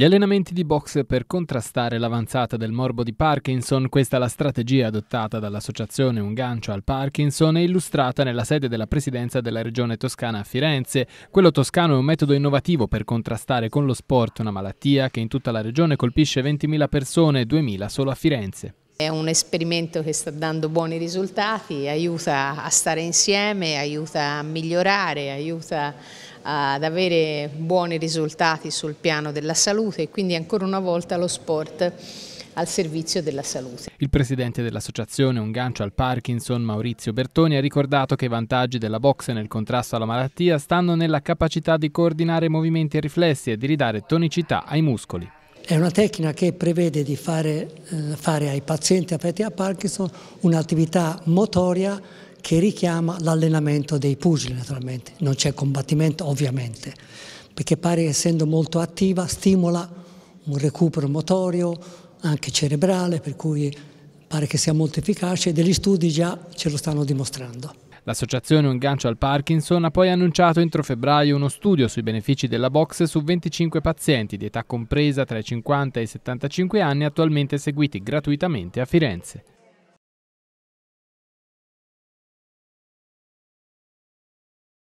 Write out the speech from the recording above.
Gli allenamenti di box per contrastare l'avanzata del morbo di Parkinson, questa è la strategia adottata dall'associazione Un gancio al Parkinson e illustrata nella sede della presidenza della regione toscana a Firenze. Quello toscano è un metodo innovativo per contrastare con lo sport una malattia che in tutta la regione colpisce 20.000 persone, 2.000 solo a Firenze. È un esperimento che sta dando buoni risultati, aiuta a stare insieme, aiuta a migliorare, aiuta ad avere buoni risultati sul piano della salute e quindi ancora una volta lo sport al servizio della salute. Il presidente dell'associazione Un gancio al Parkinson, Maurizio Bertoni, ha ricordato che i vantaggi della boxe nel contrasto alla malattia stanno nella capacità di coordinare movimenti e riflessi e di ridare tonicità ai muscoli. È una tecnica che prevede di fare, eh, fare ai pazienti affetti da Parkinson un'attività motoria che richiama l'allenamento dei pugili naturalmente, non c'è combattimento ovviamente, perché pare essendo molto attiva stimola un recupero motorio, anche cerebrale, per cui pare che sia molto efficace e degli studi già ce lo stanno dimostrando. L'associazione Un gancio al Parkinson ha poi annunciato entro febbraio uno studio sui benefici della box su 25 pazienti di età compresa tra i 50 e i 75 anni attualmente seguiti gratuitamente a Firenze.